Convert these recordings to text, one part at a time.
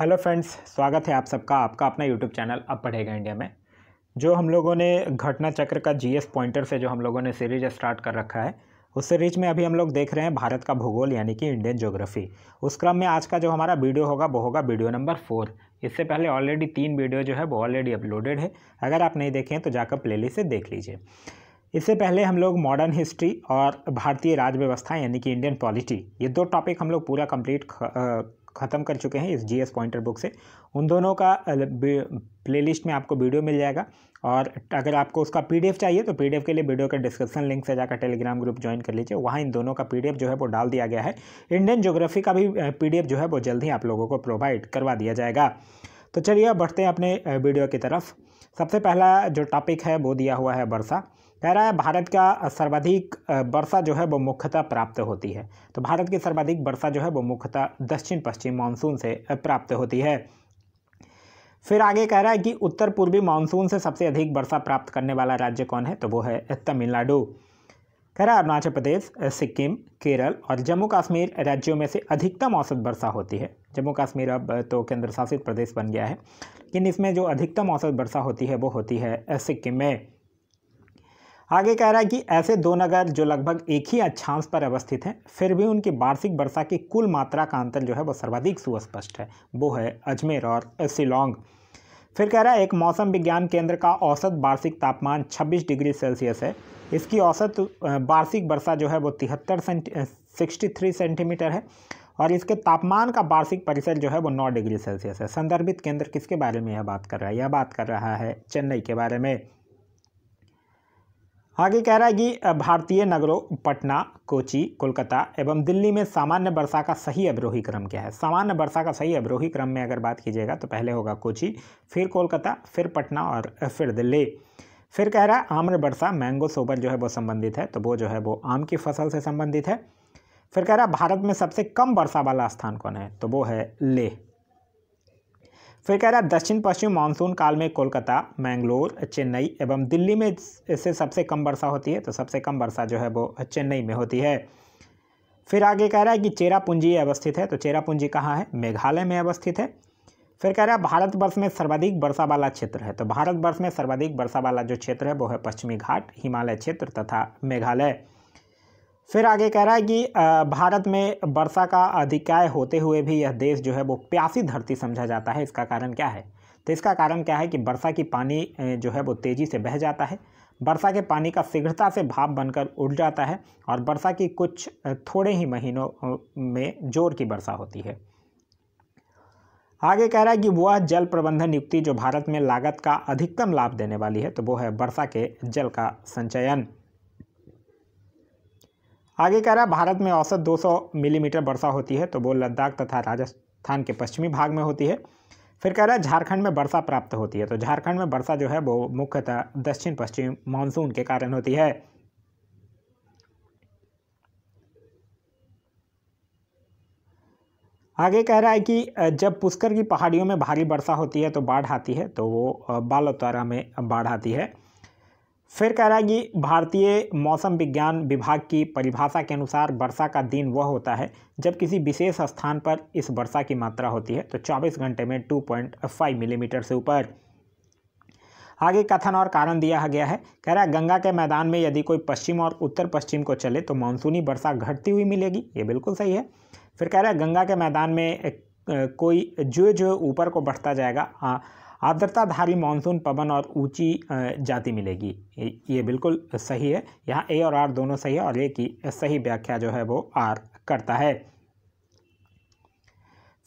hello friends स्वागत है आप सबका आपका अपना यूट्यूब चैनल अब पढ़ेगा इंडिया में जो हम लोगों ने घटना चक्र का जीएस पॉइंटर से जो हम लोगों ने सीरीज स्टार्ट कर रखा है उस सीरीज में अभी हम लोग देख रहे हैं भारत का भूगोल यानी कि इंडियन ज्योग्राफी उस क्रम में आज का जो हमारा वीडियो होगा वो होगा वीडियो नंबर फोर इससे पहले ऑलरेडी तीन वीडियो जो है वो ऑलरेडी अपलोडेड है अगर आप नहीं देखें तो जाकर प्ले से देख लीजिए इससे पहले हम लोग मॉडर्न हिस्ट्री और भारतीय राज्य व्यवस्था यानी कि इंडियन पॉलिटी ये दो टॉपिक हम लोग पूरा कंप्लीट ख़त्म कर चुके हैं इस जीएस पॉइंटर बुक से उन दोनों का प्लेलिस्ट में आपको वीडियो मिल जाएगा और अगर आपको उसका पीडीएफ चाहिए तो पीडीएफ के लिए वीडियो के डिस्क्रिप्शन लिंक से जाकर टेलीग्राम ग्रुप ज्वाइन कर लीजिए वहाँ इन दोनों का पीडीएफ जो है वो डाल दिया गया है इंडियन जोग्राफी का भी एफ जो है वो जल्द ही आप लोगों को प्रोवाइड करवा दिया जाएगा तो चलिए बढ़ते हैं अपने वीडियो की तरफ सबसे पहला जो टॉपिक है वो दिया हुआ है वर्षा कह रहा है भारत का सर्वाधिक वर्षा जो है वो मुख्यतः प्राप्त होती है तो भारत की सर्वाधिक वर्षा जो है वो मुख्यतः दक्षिण पश्चिम मानसून से प्राप्त होती है फिर आगे कह रहा है कि उत्तर पूर्वी मानसून से सबसे अधिक वर्षा प्राप्त करने वाला राज्य कौन है तो वो है तमिलनाडु कह रहा अरुणाचल प्रदेश सिक्किम केरल और जम्मू कश्मीर राज्यों में से अधिकतम औसत वर्षा होती है जम्मू कश्मीर अब तो केंद्र शासित प्रदेश बन गया है लेकिन इसमें जो अधिकतम औसत वर्षा होती है वो होती है सिक्किम में आगे कह रहा है कि ऐसे दो नगर जो लगभग एक ही अच्छांश पर अवस्थित हैं फिर भी उनकी वार्षिक वर्षा की कुल मात्रा का अंतर जो है वो सर्वाधिक सुस्पष्ट है वो है अजमेर और शिलोंग फिर कह रहा है एक मौसम विज्ञान केंद्र का औसत वार्षिक तापमान 26 डिग्री सेल्सियस है इसकी औसत वार्षिक वर्षा जो है वो तिहत्तर सिक्सटी थ्री सेंटीमीटर है और इसके तापमान का वार्षिक परिसर जो है वो नौ डिग्री सेल्सियस है संदर्भित केंद्र किसके बारे में यह बात कर रहा है यह बात कर रहा है चेन्नई के बारे में आगे हाँ, कह रहा है कि भारतीय नगरों पटना कोची कोलकाता एवं दिल्ली में सामान्य वर्षा का सही अवरोही क्रम क्या है सामान्य वर्षा का सही अवरोही क्रम में अगर बात कीजिएगा तो पहले होगा कोची फिर कोलकाता फिर पटना और फिर दिल्ली फिर कह रहा है आम्र वर्षा मैंगो सोबर जो है वो संबंधित है तो वो जो है वो आम की फसल से संबंधित है फिर कह रहा है भारत में सबसे कम वर्षा वाला स्थान कौन है तो वो है लेह फिर कह रहा है दक्षिण पश्चिम मानसून काल में कोलकाता मैंगलोर चेन्नई एवं दिल्ली में इससे सबसे कम वर्षा होती है तो सबसे कम वर्षा जो है वो चेन्नई में होती है फिर आगे कह रहा है कि चेरापूंजी अवस्थित है तो चेरापूंजी कहाँ है मेघालय में अवस्थित है फिर कह रहा है भारतवर्ष में सर्वाधिक वर्षा वाला क्षेत्र है तो भारतवर्ष में सर्वाधिक वर्षा वाला जो क्षेत्र है वो है पश्चिमी घाट हिमालय क्षेत्र तथा मेघालय फिर आगे कह रहा है कि भारत में वर्षा का अधिकाय होते हुए भी यह देश जो है वो प्यासी धरती समझा जाता है इसका कारण क्या है तो इसका कारण क्या है कि वर्षा की पानी जो है वो तेज़ी से बह जाता है वर्षा के पानी का शीघ्रता से भाप बनकर उड़ जाता है और वर्षा की कुछ थोड़े ही महीनों में जोर की वर्षा होती है आगे कह रहा है कि वह जल प्रबंधन युक्ति जो भारत में लागत का अधिकतम लाभ देने वाली है तो वो है वर्षा के जल का संचयन आगे कह रहा है भारत में औसत 200 मिलीमीटर mm वर्षा होती है तो वो लद्दाख तथा राजस्थान के पश्चिमी भाग में होती है फिर कह रहा है झारखंड में वर्षा प्राप्त होती है तो झारखंड में वर्षा जो है वो मुख्यतः दक्षिण पश्चिम मानसून के कारण होती है आगे कह रहा है कि जब पुष्कर की पहाड़ियों में भारी वर्षा होती है तो बाढ़ आती है तो वो बालोतारा में बाढ़ आती है फिर कह रहा है कि भारतीय मौसम विज्ञान विभाग की परिभाषा के अनुसार वर्षा का दिन वह होता है जब किसी विशेष स्थान पर इस वर्षा की मात्रा होती है तो 24 घंटे में 2.5 मिलीमीटर mm से ऊपर आगे कथन और कारण दिया गया है कह रहा है गंगा के मैदान में यदि कोई पश्चिम और उत्तर पश्चिम को चले तो मानसूनी वर्षा घटती हुई मिलेगी ये बिल्कुल सही है फिर कह रहा है गंगा के मैदान में कोई जो जो ऊपर को बढ़ता जाएगा आर्द्रताधारी मानसून पवन और ऊंची जाति मिलेगी ये बिल्कुल सही है यहाँ ए और आर दोनों सही है और ए की सही व्याख्या जो है वो आर करता है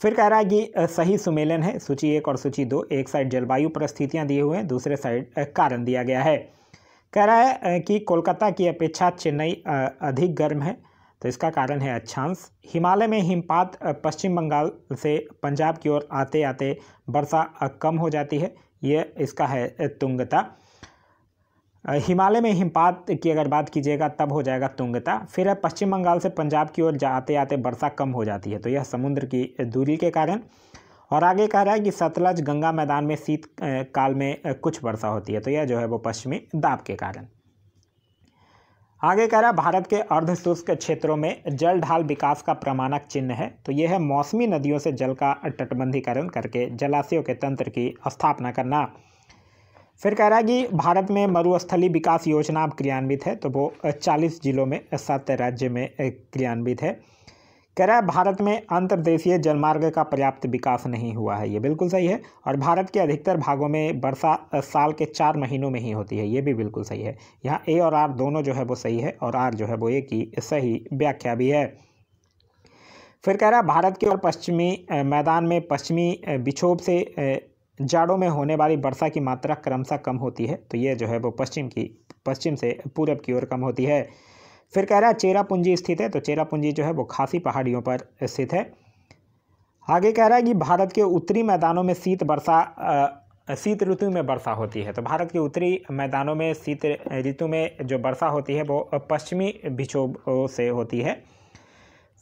फिर कह रहा है कि सही सुमेलन है सूची एक और सूची दो एक साइड जलवायु परिस्थितियाँ दिए हुए हैं दूसरे साइड कारण दिया गया है कह रहा है कि कोलकाता की अपेक्षा चेन्नई अधिक गर्म है तो इसका कारण है अच्छांश हिमालय में हिमपात पश्चिम बंगाल से पंजाब की ओर आते आते वर्षा कम हो जाती है ये इसका है तुंगता हिमालय में हिमपात की अगर बात कीजिएगा तब हो जाएगा तुंगता फिर है पश्चिम बंगाल से पंजाब की ओर जाते आते वर्षा कम हो जाती है तो यह समुद्र की दूरी के कारण और आगे कह रहा है कि सतलज गंगा मैदान में शीत काल में कुछ वर्षा होती है तो यह जो है वो पश्चिमी दाब के कारण आगे कह रहा है भारत के अर्ध शुष्क क्षेत्रों में जल ढाल विकास का प्रमाणक चिन्ह है तो यह है मौसमी नदियों से जल का तटबंधीकरण करके जलाशयों के तंत्र की स्थापना करना फिर कह रहा है कि भारत में मरुस्थली विकास योजना अब क्रियान्वित है तो वो चालीस जिलों में सात राज्य में क्रियान्वित है कह रहा है भारत में अंतर्देशीय जलमार्ग का पर्याप्त विकास नहीं हुआ है ये बिल्कुल सही है और भारत के अधिकतर भागों में वर्षा साल के चार महीनों में ही होती है ये भी बिल्कुल सही है यहाँ ए और आर दोनों जो है वो सही है और आर जो है वो ए की सही व्याख्या भी है फिर कह रहा है भारत के और पश्चिमी मैदान में पश्चिमी विक्षोभ से जाड़ों में होने वाली वर्षा की मात्रा क्रमशः कम होती है तो ये जो है वो पश्चिम की पश्चिम से पूरब की ओर कम होती है फिर कह रहा है चेरापूंजी स्थित है तो चेरापूंजी जो है वो खासी पहाड़ियों पर स्थित है आगे कह रहा है कि भारत के उत्तरी मैदानों में शीत वर्षा शीत ऋतु में वर्षा होती है तो भारत के उत्तरी मैदानों में शीत ऋतु में जो वर्षा होती है वो पश्चिमी विक्षोभों से होती है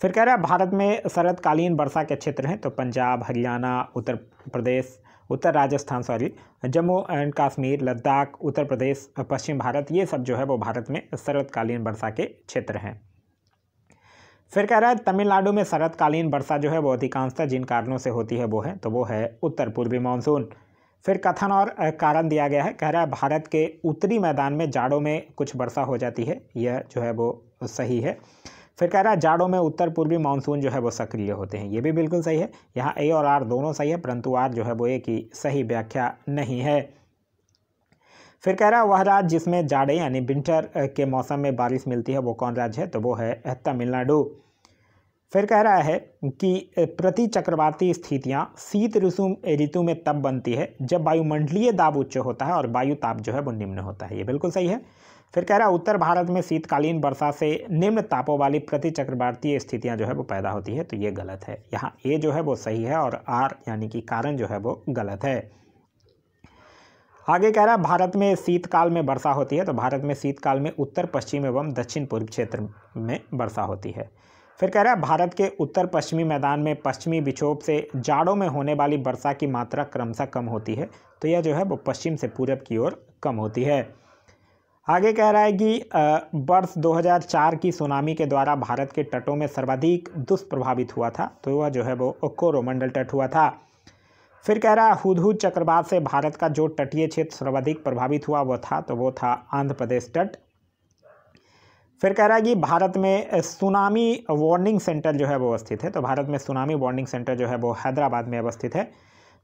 फिर कह रहा है भारत में शरतकालीन वर्षा के क्षेत्र हैं तो पंजाब हरियाणा उत्तर प्रदेश उत्तर राजस्थान सॉरी जम्मू एंड कश्मीर लद्दाख उत्तर प्रदेश पश्चिम भारत ये सब जो है वो भारत में शरतकालीन वर्षा के क्षेत्र हैं फिर कह रहा है तमिलनाडु में शरतकालीन वर्षा जो है वो अधिकांशतः जिन कारणों से होती है वो है तो वो है उत्तर पूर्वी मानसून फिर कथन और कारण दिया गया है कह रहा है भारत के उत्तरी मैदान में जाड़ों में कुछ वर्षा हो जाती है यह जो है वो सही है फिर कह रहा है जाड़ों में उत्तर पूर्वी मानसून जो है वो सक्रिय होते हैं ये भी बिल्कुल सही है यहाँ ए और आर दोनों सही है परंतु आर जो है वो ए की सही व्याख्या नहीं है फिर कह रहा है वह राज्य जिसमें जाड़े यानी विंटर के मौसम में बारिश मिलती है वो कौन राज्य है तो वो है तमिलनाडु फिर कह रहा है कि प्रति चक्रवाती स्थितियाँ शीत ऋतु ऋतु में तब बनती है जब वायुमंडलीय दाब उच्च होता है और वायु ताप जो है वो निम्न होता है ये बिल्कुल सही है फिर कह रहा है उत्तर भारत में शीतकालीन वर्षा से निम्न तापों वाली प्रति चक्रवातीय स्थितियाँ जो है वो पैदा होती है तो ये गलत है यहाँ ए जो है वो सही है और आर यानी कि कारण जो है वो गलत है आगे कह रहा है भारत में शीतकाल में वर्षा होती है तो भारत में शीतकाल में उत्तर पश्चिम एवं दक्षिण पूर्व क्षेत्र में वर्षा होती है फिर कह रहा है भारत के उत्तर पश्चिमी मैदान में पश्चिमी विक्षोभ से जाड़ों में होने वाली वर्षा की मात्रा क्रमशः कम होती है तो यह जो है वो पश्चिम से पूरब की ओर कम होती है आगे कह रहा है कि वर्ष 2004 की सुनामी के द्वारा भारत के तटों में सर्वाधिक दुष्प्रभावित हुआ था तो वह जो है वो कोरोमंडल तट हुआ था फिर कह रहा है हुदहुद चक्रवात से भारत का जो तटीय क्षेत्र सर्वाधिक प्रभावित हुआ वह था तो वो था आंध्र प्रदेश तट फिर कह रहा है कि भारत में सुनामी वार्निंग सेंटर जो है वो अवस्थित है तो भारत में सुनामी वार्निंग सेंटर जो है वो हैदराबाद में अवस्थित है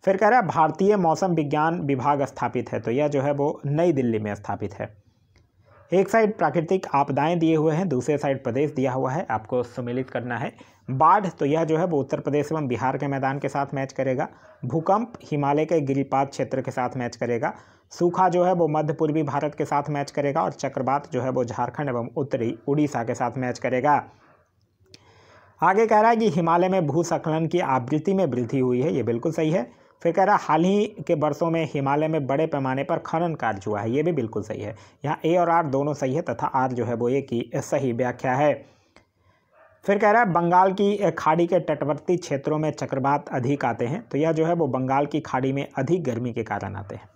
फिर कह रहा है भारतीय मौसम विज्ञान विभाग स्थापित है तो यह जो है वो नई दिल्ली में स्थापित है एक साइड प्राकृतिक आपदाएं दिए हुए हैं दूसरे साइड प्रदेश दिया हुआ है आपको सुमिलित करना है बाढ़ तो यह जो है वो उत्तर प्रदेश एवं बिहार के मैदान के साथ मैच करेगा भूकंप हिमालय के गिरिपात क्षेत्र के साथ मैच करेगा सूखा जो है वो मध्य पूर्वी भारत के साथ मैच करेगा और चक्रवात जो है वो झारखंड एवं उत्तरी उड़ीसा के साथ मैच करेगा आगे कह रहा है कि हिमालय में भूस्खलन की आवृत्ति में वृद्धि हुई है ये बिल्कुल सही है फिर कह रहा हाल ही के वर्षों में हिमालय में बड़े पैमाने पर खनन कार्य हुआ है ये भी बिल्कुल सही है यहाँ ए और आर दोनों सही है तथा आर जो है वो ये की सही व्याख्या है फिर कह रहा है बंगाल की खाड़ी के तटवर्ती क्षेत्रों में चक्रवात अधिक आते हैं तो यह जो है वो बंगाल की खाड़ी में अधिक गर्मी के कारण आते हैं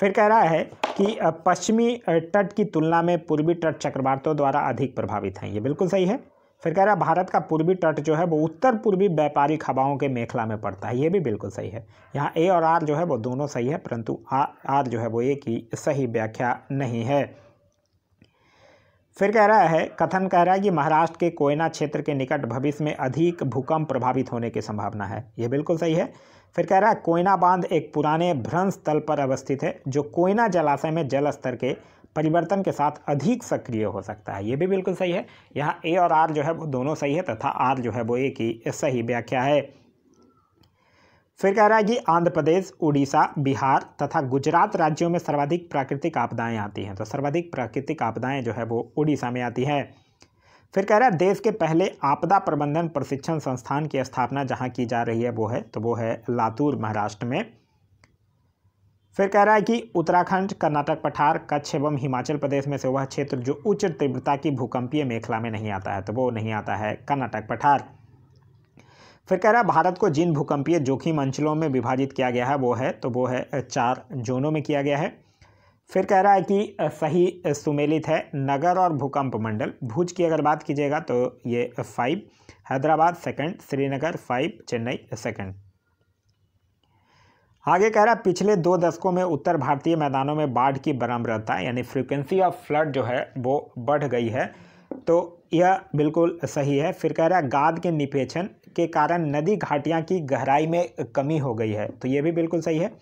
फिर कह रहा है कि पश्चिमी तट की तुलना में पूर्वी तट चक्रवातों द्वारा अधिक प्रभावित हैं ये बिल्कुल सही है फिर कह रहा है भारत का पूर्वी तट जो है वो उत्तर पूर्वी व्यापारिक हवाओं के मेखला में पड़ता है ये भी बिल्कुल सही है यहाँ ए और आर जो है वो दोनों सही है परंतु आर जो है वो ए की सही व्याख्या नहीं है फिर कह रहा है कथन कह रहा है कि महाराष्ट्र के कोयना क्षेत्र के निकट भविष्य में अधिक भूकंप प्रभावित होने की संभावना है ये बिल्कुल सही है फिर कह रहा है कोयना बांध एक पुराने भ्रंश तल पर अवस्थित है जो कोयना जलाशय में जल स्तर के परिवर्तन के साथ अधिक सक्रिय हो सकता है ये भी बिल्कुल सही है यहाँ ए और आर जो है वो दोनों सही है तथा आर जो है वो ए की सही व्याख्या है फिर कह रहा है कि आंध्र प्रदेश उड़ीसा बिहार तथा गुजरात राज्यों में सर्वाधिक प्राकृतिक आपदाएं आती हैं तो सर्वाधिक प्राकृतिक आपदाएं जो है वो उड़ीसा में आती हैं फिर कह रहा है देश के पहले आपदा प्रबंधन प्रशिक्षण संस्थान की स्थापना जहाँ की जा रही है वो है तो वो है लातूर महाराष्ट्र में फिर कह रहा है कि उत्तराखंड कर्नाटक पठार कच्छ एवं हिमाचल प्रदेश में से वह क्षेत्र जो उच्च तीव्रता की भूकंपीय मेखला में नहीं आता है तो वो नहीं आता है कर्नाटक पठार फिर कह रहा है भारत को जिन भूकंपीय जोखिम अंचलों में विभाजित किया गया है वो है तो वो है चार जोनों में किया गया है फिर कह रहा है कि सही सुमेलित है नगर और भूकंप मंडल भूज की अगर बात कीजिएगा तो ये five Hyderabad second Srinagar five Chennai second आगे कह रहा है पिछले दो दशकों में उत्तर भारतीय मैदानों में बाढ़ की बरम्रता यानी फ्रीक्वेंसी ऑफ फ्लड जो है वो बढ़ गई है तो यह बिल्कुल सही है फिर कह रहा है गाद के निपेक्षण के कारण नदी घाटियाँ की गहराई में कमी हो गई है तो ये भी बिल्कुल सही है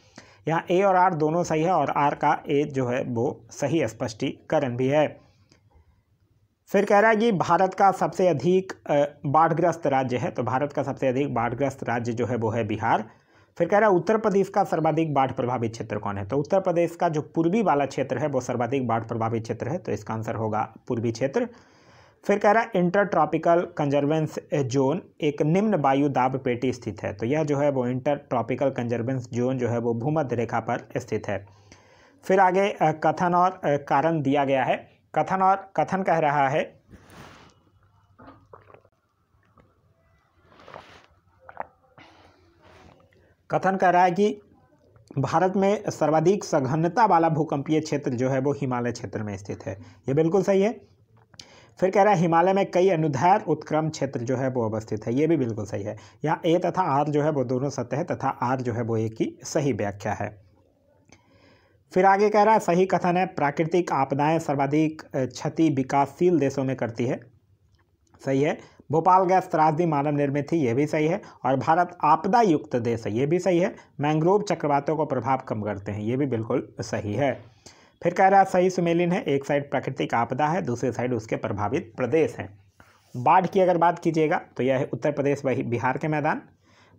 यहाँ ए और आर दोनों सही है और आर का ए जो है वो सही स्पष्टीकरण भी है फिर कह रहा है कि भारत का सबसे अधिक बाढ़ग्रस्त राज्य है तो भारत का सबसे अधिक बाढ़ग्रस्त राज्य जो है वो है बिहार फिर कह रहा है उत्तर प्रदेश का सर्वाधिक बाढ़ प्रभावित क्षेत्र कौन है तो उत्तर प्रदेश का जो पूर्वी वाला क्षेत्र है वो सर्वाधिक बाढ़ प्रभावित क्षेत्र है तो इसका आंसर होगा पूर्वी क्षेत्र फिर कह रहा है इंटर ट्रॉपिकल कंजर्वेंस जोन एक निम्न वायु दाब पेटी स्थित है तो यह जो है वो इंटर ट्रॉपिकल कंजर्वेंस जोन जो है वो भूमध्य रेखा पर स्थित है फिर आगे कथन और कारण दिया गया है कथन और कथन कह रहा है कथन कर रहा है कि भारत में सर्वाधिक सघनता वाला भूकंपीय क्षेत्र जो है वो हिमालय क्षेत्र में स्थित है ये बिल्कुल सही है फिर कह रहा है हिमालय में कई अनुधार उत्क्रम क्षेत्र जो है वो अवस्थित है ये भी बिल्कुल सही है यहाँ ए तथा आर जो है वो दोनों सत्य है तथा आर जो है वो एक की सही व्याख्या है फिर आगे कह रहा है सही कथन है प्राकृतिक आपदाएं सर्वाधिक क्षति विकासशील देशों में करती है सही है भोपाल गैस त्रासदी मानव निर्मित थी ये भी सही है और भारत आपदा युक्त देश है ये भी सही है मैंग्रोव चक्रवातों को प्रभाव कम करते हैं ये भी बिल्कुल सही है फिर कह रहा सही सुमेलिन है एक साइड प्राकृतिक आपदा है दूसरी साइड उसके प्रभावित प्रदेश हैं बाढ़ की अगर बात कीजिएगा तो यह है उत्तर प्रदेश वही बिहार के मैदान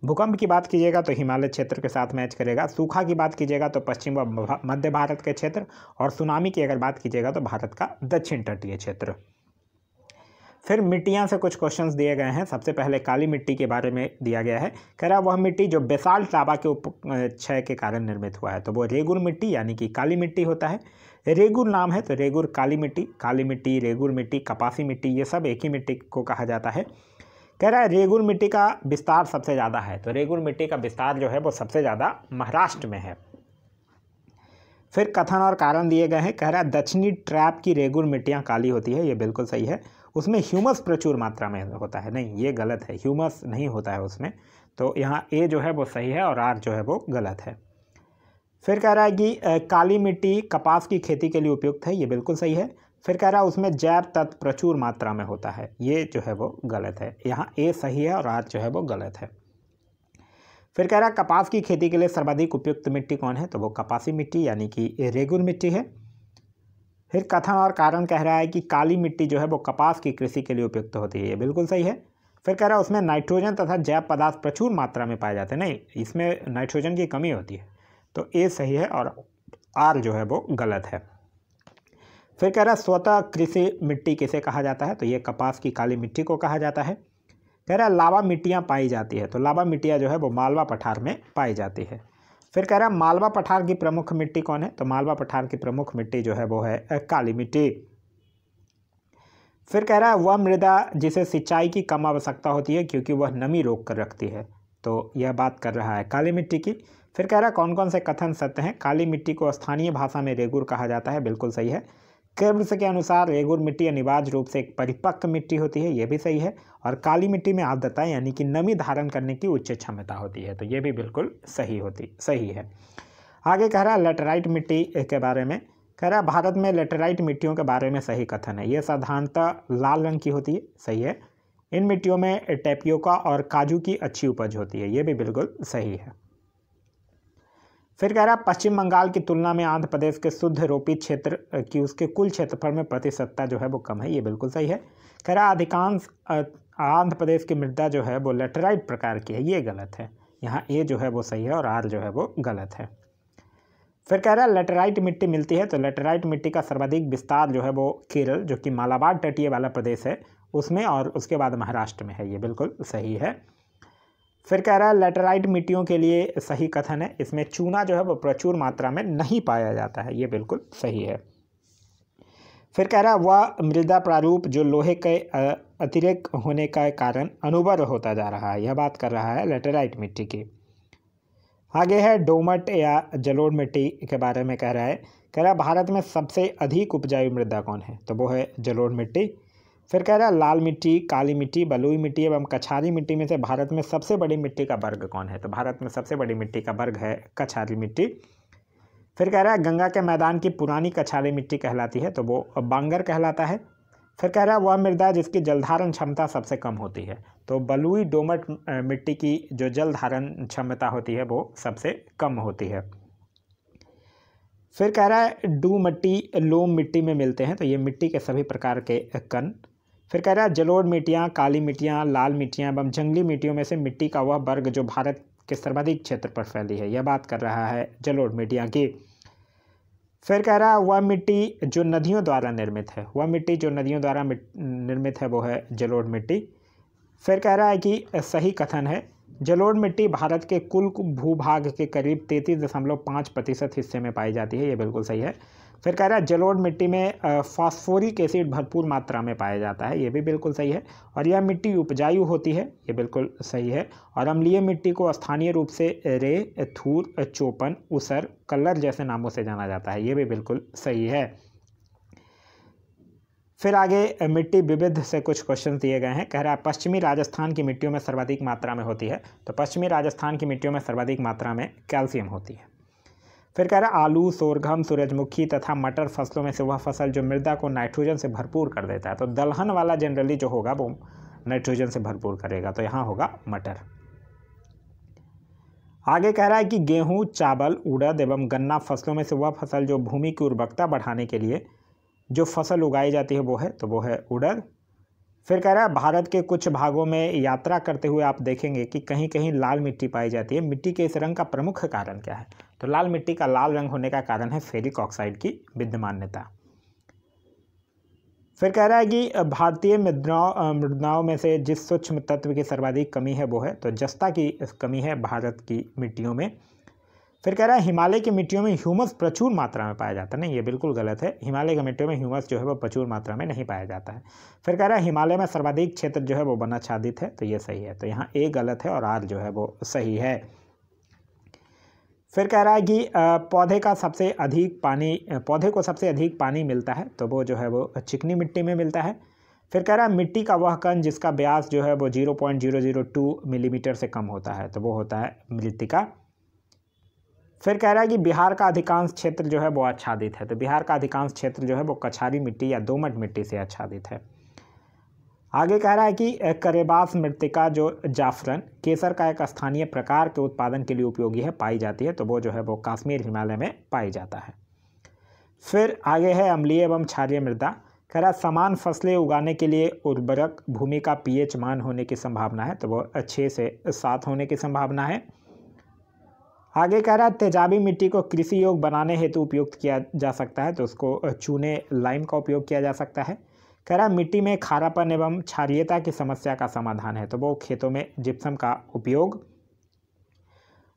भूकंप की बात कीजिएगा तो हिमालय क्षेत्र के साथ मैच करेगा सूखा की बात कीजिएगा तो पश्चिम व मध्य भारत के क्षेत्र और सुनामी की अगर बात कीजिएगा तो भारत का दक्षिण तटीय क्षेत्र फिर मिट्टियाँ से कुछ क्वेश्चंस दिए गए हैं सबसे पहले काली मिट्टी के बारे में दिया गया है कह रहा वह मिट्टी जो बेसाल टाबा के उप क्षय के कारण निर्मित हुआ है तो वो रेगुर मिट्टी यानी कि काली मिट्टी होता है रेगुर नाम है तो रेगुर काली मिट्टी काली मिट्टी रेगुर मिट्टी कपासी मिट्टी ये सब एक ही मिट्टी को कहा जाता है कह रहा है रेगुर मिट्टी का विस्तार सबसे ज़्यादा है तो रेगुर मिट्टी का विस्तार जो है वो सबसे ज़्यादा महाराष्ट्र में है फिर कथन और कारण दिए गए हैं कह रहा है दक्षिणी ट्रैप की रेगुर मिट्टियाँ काली होती है ये बिल्कुल सही है उसमें ह्यूमस प्रचुर मात्रा में होता है नहीं ये गलत है ह्यूमस नहीं होता है उसमें तो यहाँ ए जो है वो सही है और आर जो है वो गलत है फिर कह रहा है कि काली मिट्टी कपास की खेती के लिए उपयुक्त है ये बिल्कुल सही है फिर कह रहा है उसमें जैव तत्व प्रचुर मात्रा में होता है ये जो है वो गलत है यहाँ ए सही है और आर जो है वो गलत है फिर कह रहा है कपास की खेती के लिए सर्वाधिक उपयुक्त मिट्टी कौन है तो वो कपासी मिट्टी यानी कि रेगुर मिट्टी है फिर कथन और कारण कह रहा है कि काली मिट्टी जो है वो कपास की कृषि के लिए उपयुक्त होती है ये बिल्कुल सही है फिर कह रहा है उसमें नाइट्रोजन तथा जैव पदार्थ प्रचुर मात्रा में पाए जाते हैं नहीं इसमें नाइट्रोजन की कमी होती है तो ए सही है और आर जो है वो गलत है फिर कह रहा है स्वतः कृषि मिट्टी किसे कहा जाता है तो ये कपास की काली मिट्टी को कहा जाता है कह रहा है लावा मिट्टियाँ पाई जाती है तो लावा मिट्टियाँ जो है वो मालवा पठार में पाई जाती है फिर कह रहा है मालवा पठार की प्रमुख मिट्टी कौन है तो मालवा पठार की प्रमुख मिट्टी जो है वो है काली मिट्टी फिर कह रहा है वह मृदा जिसे सिंचाई की कम आवश्यकता होती है क्योंकि वह नमी रोक कर रखती है तो यह बात कर रहा है काली मिट्टी की फिर कह रहा है कौन कौन से कथन सत्य हैं काली मिट्टी को स्थानीय भाषा में रेगुर कहा जाता है बिल्कुल सही है केब्र के अनुसार रेगुर मिट्टी अनिवार्य रूप से एक परिपक्व मिट्टी होती है ये भी सही है और काली मिट्टी में आर्द्रता यानी कि नमी धारण करने की उच्च क्षमता होती है तो ये भी बिल्कुल सही होती सही है आगे कह रहा है लेटेराइट मिट्टी के बारे में कह रहा है भारत में लेटेराइट मिट्टियों के बारे में सही कथन है ये साधारणतः लाल रंग की होती है सही है इन मिट्टियों में टेपियोका और काजू की अच्छी उपज होती है ये भी बिल्कुल सही है फिर कह रहा है पश्चिम बंगाल की तुलना में आंध्र प्रदेश के शुद्ध रोपित क्षेत्र की उसके कुल क्षेत्रफल में प्रतिशतता जो है वो कम है ये बिल्कुल सही है कह रहा अधिकांश आंध्र प्रदेश की मृदा जो है वो लेटेराइट प्रकार की है ये गलत है यहाँ ए जो है वो सही है और आर जो है वो गलत है फिर कह रहा है लेटेराइट मिट्टी मिलती है तो लेटेराइट मिट्टी का सर्वाधिक विस्तार जो है वो केरल जो कि मालाबार तटीय वाला प्रदेश है उसमें और उसके बाद महाराष्ट्र में है ये बिल्कुल सही है फिर कह रहा है लेटेराइट मिट्टियों के लिए सही कथन है इसमें चूना जो है वो प्रचुर मात्रा में नहीं पाया जाता है ये बिल्कुल सही है फिर कह रहा है वह मृदा प्रारूप जो लोहे के अतिरिक्त होने का कारण अनुबर होता जा रहा है यह बात कर रहा है लेटेराइट मिट्टी की आगे है डोमट या जलोड़ मिट्टी के बारे में कह रहा है कह रहा है भारत में सबसे अधिक उपजाऊ मृदा कौन है तो वो है जलोड़ मिट्टी फिर कह रहा है लाल मिट्टी काली मिट्टी बलुई मिट्टी एवं कछारी मिट्टी में से भारत में सबसे बड़ी मिट्टी का वर्ग कौन है तो भारत में सबसे बड़ी मिट्टी का वर्ग है कछारी मिट्टी फिर कह रहा है गंगा के मैदान की पुरानी कछारी मिट्टी कहलाती है तो वो बांगर कहलाता है फिर कह रहा है वह मृदा जिसकी जलधारण क्षमता सबसे कम होती है तो बलुई डोमट मिट्टी की जो जल धारण क्षमता होती है वो सबसे कम होती है फिर कह रहा है डू मिट्टी लोम मिट्टी में मिलते हैं तो ये मिट्टी के सभी प्रकार के कण फिर कह रहा है जलोड़ मिट्टियाँ काली मिट्टियाँ लाल मिट्टियाँ एवं जंगली मिट्टियों में से मिट्टी का वह वर्ग जो भारत के सर्वाधिक क्षेत्र पर फैली है यह बात कर रहा है जलोड़ मिट्टियाँ की फिर कह रहा है वह मिट्टी जो नदियों द्वारा निर्मित है वह मिट्टी जो नदियों द्वारा निर्मित है वो है जलोड़ मिट्टी फिर कह रहा है कि सही कथन है जलोड़ मिट्टी भारत के कुल भूभाग के करीब तैंतीस दशमलव पाँच प्रतिशत हिस्से में पाई जाती है ये बिल्कुल सही है फिर कह रहा है जलोढ़ मिट्टी में फास्फोरिक एसिड भरपूर मात्रा में पाया जाता है ये भी बिल्कुल सही है और यह मिट्टी उपजायु होती है ये बिल्कुल सही है और अम्लीय मिट्टी को स्थानीय रूप से रे थूर चोपन उसर कलर जैसे नामों से जाना जाता है ये भी बिल्कुल सही है फिर आगे मिट्टी विविध से कुछ क्वेश्चन दिए गए हैं कह रहा है पश्चिमी राजस्थान की मिट्टियों में सर्वाधिक मात्रा में होती है तो पश्चिमी राजस्थान की मिट्टियों में सर्वाधिक मात्रा में कैल्शियम होती है फिर कह रहा है आलू सोरघम सूरजमुखी तथा मटर फसलों में से वह फसल जो मृदा को नाइट्रोजन से भरपूर कर देता है तो दलहन वाला जनरली जो होगा वो नाइट्रोजन से भरपूर करेगा तो यहाँ होगा मटर आगे कह रहा है कि गेहूँ चावल उड़द एवं गन्ना फसलों में से वह फसल जो भूमि की उर्वरकता बढ़ाने के लिए जो फसल उगाई जाती है वो है तो वो है उड़द फिर कह रहा है भारत के कुछ भागों में यात्रा करते हुए आप देखेंगे कि कहीं कहीं लाल मिट्टी पाई जाती है मिट्टी के इस रंग का प्रमुख कारण क्या है तो लाल मिट्टी का लाल रंग होने का कारण है फेरिक ऑक्साइड की विद्यमान्यता फिर कह रहा है कि भारतीय मृदाओं मृदाओं में से जिस सूक्ष्म तत्व की सर्वाधिक कमी है वो है तो जस्ता की कमी है भारत की मिट्टियों में फिर कह रहा है हिमालय की मिट्टियों में ह्यूमस प्रचुर मात्रा में पाया जाता है नहीं ये बिल्कुल गलत है हिमालय की मिट्टियों में ह्यूमस जो है वो प्रचुर मात्रा में नहीं पाया जाता है फिर कह रहा है हिमालय में सर्वाधिक क्षेत्र जो है वो बनाच्छादित है तो ये सही है तो यहाँ ए गलत है और आर जो है वो सही है फिर कह रहा है कि पौधे का सबसे अधिक पानी पौधे को सबसे अधिक पानी मिलता है तो वो जो है वो चिकनी मिट्टी में मिलता है फिर कह रहा है मिट्टी का वह कण जिसका ब्यास जो है वो zero point zero zero two millimetre से कम होता है तो वो होता है मृतिका फिर कह रहा है कि बिहार का अधिकांश क्षेत्र जो है वो आच्छादित है तो बिहार का अधिकांश क्षेत्र जो है वो कछारी मिट्टी या दोमट मिट्टी से आच्छादित है आगे कह रहा है कि करेबास मृतिका जो जाफरन केसर का एक स्थानीय प्रकार के उत्पादन के लिए उपयोगी है पाई जाती है तो वो जो है वो कश्मीर हिमालय में पाई जाता है फिर आगे है अम्लीय एवं क्षारीय मृदा कह रहा समान फसलें उगाने के लिए उर्वरक भूमि का पीएच मान होने की संभावना है तो वो छः से सात होने की संभावना है आगे कह रहा है तेजाबी मिट्टी को कृषि योग बनाने हेतु उपयुक्त किया जा सकता है तो उसको चूने लाइम का उपयोग किया जा सकता है कह रहा मिट्टी में खारापन एवं क्षारियता की समस्या का समाधान है तो वो खेतों में जिप्सम का उपयोग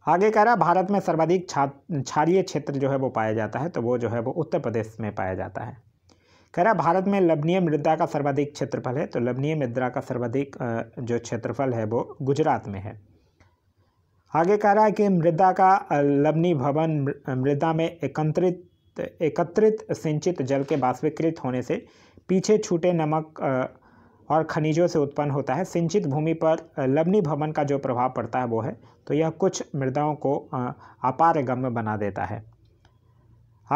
आगे कह रहा भारत में सर्वाधिक क्षारिय क्षेत्र जो है वो पाया जाता है तो वो जो है वो उत्तर प्रदेश में पाया जाता है कह रहा भारत में लवनीय मृदा का सर्वाधिक क्षेत्रफल है तो लवनीय मृदा का सर्वाधिक जो क्षेत्रफल है वो गुजरात में है आगे कह रहा है कि मृदा का लवनी भवन मृदा में एकत्रित एकत्रित सिंचित जल के बाष्पीकृत होने से पीछे छूटे नमक और खनिजों से उत्पन्न होता है सिंचित भूमि पर लवनी भवन का जो प्रभाव पड़ता है वो है तो यह कुछ मृदाओं को अपार गम्य बना देता है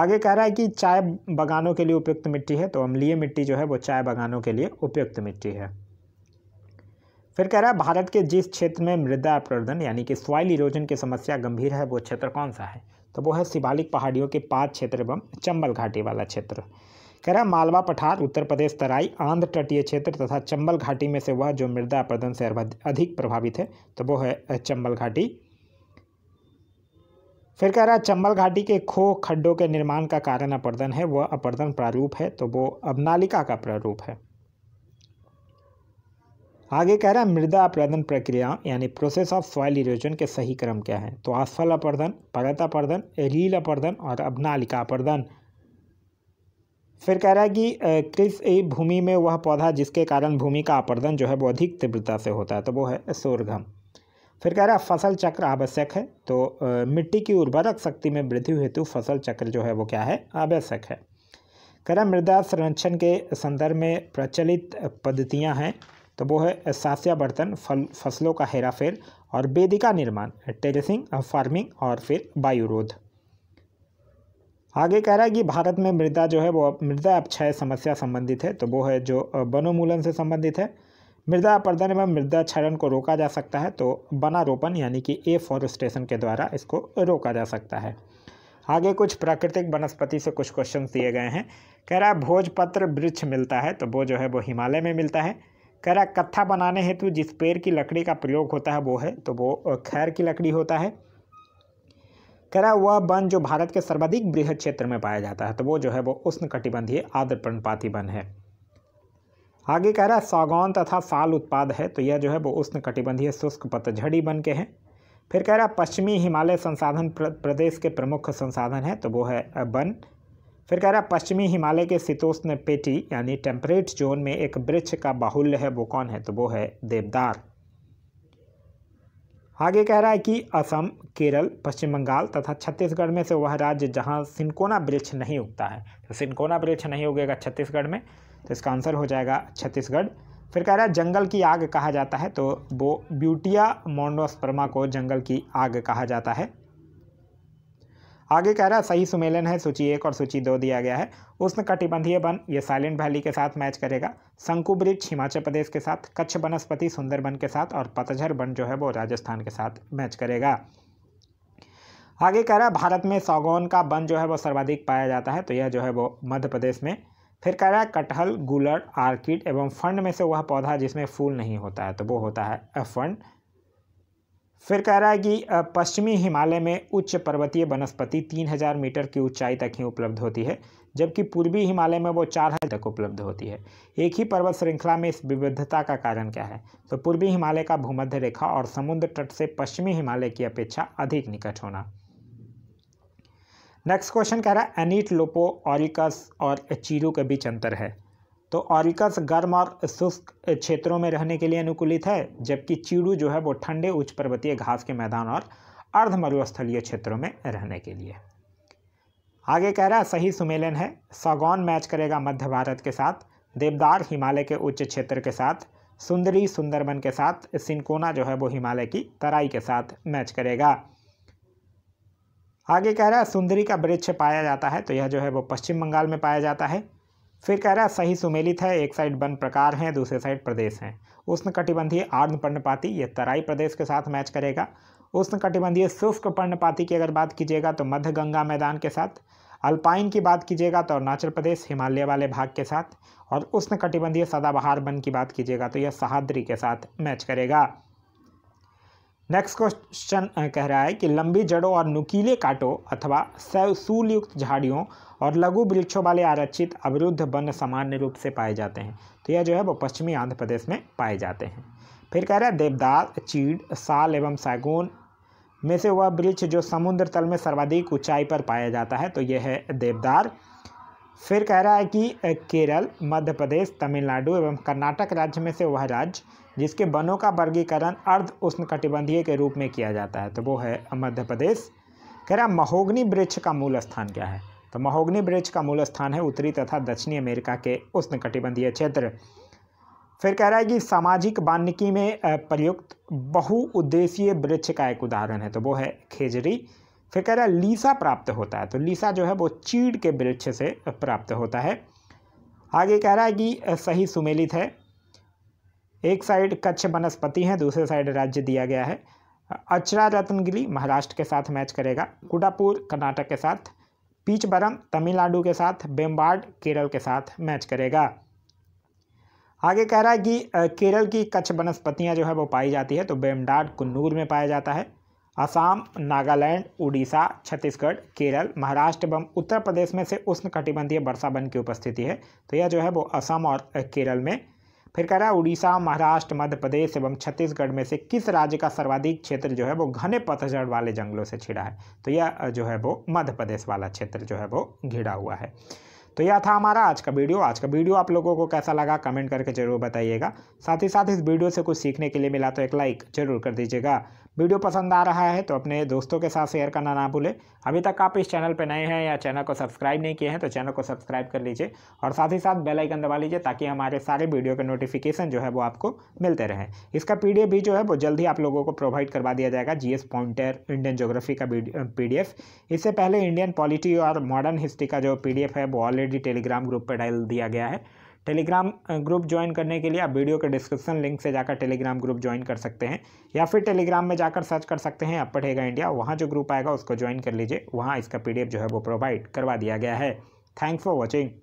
आगे कह रहा है कि चाय बगानों के लिए उपयुक्त मिट्टी है तो अम्लीय मिट्टी जो है वो चाय बगानों के लिए उपयुक्त मिट्टी है फिर कह रहा है भारत के जिस क्षेत्र में मृदा प्रवर्धन यानी कि सॉइल इरोजन की समस्या गंभीर है वो क्षेत्र कौन सा है तो वो है शिवालिक पहाड़ियों के पाँच क्षेत्र एवं चंबल घाटी वाला क्षेत्र कह रहा मालवा पठार उत्तर प्रदेश तराई आंध्र तटीय क्षेत्र तथा चंबल घाटी में से वह जो मृदा अपर्दन से अधिक प्रभावित है तो वो है चंबल घाटी फिर कह रहा है चंबल घाटी के खो खड्डों के निर्माण का कारण अपर्दन है वह अपर्दन प्रारूप है तो वो अबनालिका का प्रारूप है आगे कह रहा है मृदा अपर्दन प्रक्रिया यानी प्रोसेस ऑफ सॉइल इरोजन के सही क्रम क्या है तो आसफल अपर्दन परत अपर्दन रील अपर्दन और अबनालिका अपर्दन फिर कह रहा है कि कृषि भूमि में वह पौधा जिसके कारण भूमि का अपर्दन जो है वो अधिक तीव्रता से होता है तो वो है सोरघम फिर कह रहा है फसल चक्र आवश्यक है तो मिट्टी की उर्वरक शक्ति में वृद्धि हेतु फसल चक्र जो है वो क्या है आवश्यक है कह रहा मृदा संरक्षण के संदर्भ में प्रचलित पद्धतियाँ हैं तो वो है सास्या बर्तन फल फसलों का हेराफेर और वेदिका निर्माण टेरेसिंग फार्मिंग और फिर वायुरोध आगे कह रहा है कि भारत में मृदा जो है वो मृदा अपक्षय समस्या संबंधित है तो वो है जो वनोन्मूलन से संबंधित है मृदा अपर्दन एवं मृदा क्षरण को रोका जा सकता है तो वनारोपण यानी कि एफॉरेस्टेशन के द्वारा इसको रोका जा सकता है आगे कुछ प्राकृतिक वनस्पति से कुछ क्वेश्चन दिए गए हैं कह रहा है भोजपत्र वृक्ष मिलता है तो वो जो है वो हिमालय में मिलता है कह रहा है कत्था बनाने हेतु जिस पेड़ की लकड़ी का प्रयोग होता है वो है तो वो खैर की लकड़ी होता है कह रहा है वह वन जो भारत के सर्वाधिक बृहद क्षेत्र में पाया जाता है तो वो जो है वो उष्ण कटिबंधीय आद्र पर्णपाती वन है आगे कह रहा है सागौन तथा साल उत्पाद है तो यह जो है वो उष्ण कटिबंधीय शुष्क पतझड़ी वन के हैं फिर कह रहा है पश्चिमी हिमालय संसाधन प्रदेश के प्रमुख संसाधन है तो वो है वन फिर कह रहा है पश्चिमी हिमालय के शीतोष्ण पेटी यानी टेम्परेट जोन में एक वृक्ष का बाहुल्य है वो कौन है तो वो है देवदार आगे कह रहा है कि असम केरल पश्चिम बंगाल तथा छत्तीसगढ़ में से वह राज्य जहां सिनकोना वृक्ष नहीं उगता है तो सिनकोना वृक्ष नहीं उगेगा छत्तीसगढ़ में तो इसका आंसर हो जाएगा छत्तीसगढ़ फिर कह रहा है जंगल की आग कहा जाता है तो वो ब्यूटिया मोनोस्पर्मा को जंगल की आग कहा जाता है आगे कह रहा है सही सुमेलन है सूची एक और सूची दो दिया गया है उष्णकटिबंधीय वन ये साइलेंट वैली के साथ मैच करेगा शंकु ब्रिज हिमाचल प्रदेश के साथ कच्छ वनस्पति सुंदरबन के साथ और पतझर वन जो है वो राजस्थान के साथ मैच करेगा आगे कह रहा है भारत में सागौन का वन जो है वो सर्वाधिक पाया जाता है तो यह जो है वो मध्य प्रदेश में फिर कह रहा है कटहल गुलड़ आर्किड एवं फंड में से वह पौधा जिसमें फूल नहीं होता है तो वो होता है फंड फिर कह रहा है कि पश्चिमी हिमालय में उच्च पर्वतीय वनस्पति 3000 मीटर की ऊंचाई तक ही उपलब्ध होती है जबकि पूर्वी हिमालय में वो चार हजार तक उपलब्ध होती है एक ही पर्वत श्रृंखला में इस विविधता का कारण क्या है तो पूर्वी हिमालय का भूमध्य रेखा और समुद्र तट से पश्चिमी हिमालय की अपेक्षा अधिक निकट होना नेक्स्ट क्वेश्चन कह रहा है एनिट लोपो ऑरिकस और चीरू के बीच अंतर है तो ऑरिकस गर्म और शुष्क क्षेत्रों में रहने के लिए अनुकूलित है जबकि चीड़ू जो है वो ठंडे उच्च पर्वतीय घास के मैदान और अर्ध मरुस्थलीय क्षेत्रों में रहने के लिए आगे कह रहा है सही सुमेलन है सागौन मैच करेगा मध्य भारत के साथ देवदार हिमालय के उच्च क्षेत्र के साथ सुंदरी सुंदरबन के साथ सिंकोना जो है वो हिमालय की तराई के साथ मैच करेगा आगे कह रहा है सुंदरी का वृक्ष पाया जाता है तो यह जो है वो पश्चिम बंगाल में पाया जाता है फिर कह रहा है सही सुमेलित है एक साइड वन प्रकार हैं दूसरे साइड प्रदेश हैं उष्ण कटिबंधीय आर्द्र पर्णपाती यह तराई प्रदेश के साथ मैच करेगा उष्ण कटिबंधीय शुष्क पर्णपाती की अगर बात कीजिएगा तो मध्य गंगा मैदान के साथ अल्पाइन की बात कीजिएगा तो अरुणाचल प्रदेश हिमालय वाले भाग के साथ और उष्ण कटिबंधीय सदाबहार वन की बात कीजिएगा तो यह सहाद्री के साथ मैच करेगा नेक्स्ट क्वेश्चन कह रहा है कि लंबी जड़ों और नुकीले कांटों अथवा सूलयुक्त झाड़ियों और लघु वृक्षों वाले आरक्षित अवरुद्ध वन सामान्य रूप से पाए जाते हैं तो यह जो है वो पश्चिमी आंध्र प्रदेश में पाए जाते हैं फिर कह रहा है देवदार चीड़ साल एवं सैगोन में से वह वृक्ष जो समुद्र तल में सर्वाधिक ऊंचाई पर पाया जाता है तो यह है देवदार फिर कह रहा है कि केरल मध्य प्रदेश तमिलनाडु एवं कर्नाटक राज्य में से वह राज्य जिसके वनों का वर्गीकरण अर्ध उष्ण कटिबंधीय के रूप में किया जाता है तो वो है मध्य प्रदेश कह रहा महोगनी वृक्ष का मूल स्थान क्या है तो महोगनी वृक्ष का मूल स्थान है उत्तरी तथा दक्षिणी अमेरिका के उष्ण कटिबंधीय क्षेत्र फिर कह रहा है कि सामाजिक वानिकी में प्रयुक्त बहुउद्देशीय वृक्ष का एक उदाहरण है तो वो है खेजरी फिर कह रहा है लीसा प्राप्त होता है तो लीसा जो है वो चीड़ के वृक्ष से प्राप्त होता है आगे कह रहा है कि सही सुमेलित है एक साइड कच्छ वनस्पति है दूसरे साइड राज्य दिया गया है अचरा रत्नगिरी महाराष्ट्र के साथ मैच करेगा कुडापुर कर्नाटक के साथ पीचबरम तमिलनाडु के साथ बेम्बार्ड केरल के साथ मैच करेगा आगे कह रहा है कि केरल की कच्छ वनस्पतियाँ जो है वो पाई जाती है तो बेमडाड कन्नूर में पाया जाता है असम नागालैंड उड़ीसा छत्तीसगढ़ केरल महाराष्ट्र एवं उत्तर प्रदेश में से उष्ण कटिबंधीय वर्षा वन की उपस्थिति है तो यह जो है वो असम और केरल में फिर कह रहा है उड़ीसा महाराष्ट्र मध्य प्रदेश एवं छत्तीसगढ़ में से किस राज्य का सर्वाधिक क्षेत्र जो है वो घने पतझड़ वाले जंगलों से छिड़ा है तो यह जो है वो मध्य प्रदेश वाला क्षेत्र जो है वो घिरा हुआ है तो यह था हमारा आज का वीडियो आज का वीडियो आप लोगों को कैसा लगा कमेंट करके जरूर बताइएगा साथ ही साथ इस वीडियो से कुछ सीखने के लिए मिला तो एक लाइक जरूर कर दीजिएगा वीडियो पसंद आ रहा है तो अपने दोस्तों के साथ शेयर करना ना भूलें अभी तक आप इस चैनल पर नए हैं या चैनल को सब्सक्राइब नहीं किए हैं तो चैनल को सब्सक्राइब कर लीजिए और साथ ही साथ बेल आइकन दबा लीजिए ताकि हमारे सारे वीडियो के नोटिफिकेशन जो है वो आपको मिलते रहें इसका एफ भी जो है वो जल्द ही आप लोगों को प्रोवाइड करवा दिया जाएगा एस पॉइंटर इंडियन जोग्राफी का एफ इससे पहले इंडियन पॉलिटी और मॉडर्न हिस्ट्री का जो एफ है वो ऑलरेडी ऑलरेडी टेलीग्राम ग्रुप पर डाल दिया गया है टेलीग्राम ग्रुप ज्वाइन करने के लिए आप वीडियो के डिस्क्रिप्शन लिंक से जाकर टेलीग्राम ग्रुप ज्वाइन कर सकते हैं या फिर टेलीग्राम में जाकर सर्च कर सकते हैं अब पढ़ेगा इंडिया वहाँ जो ग्रुप आएगा उसको ज्वाइन कर लीजिए वहाँ इसका पीडीएफ जो है वो प्रोवाइड करवा दिया गया है थैंक्स फॉर वॉचिंग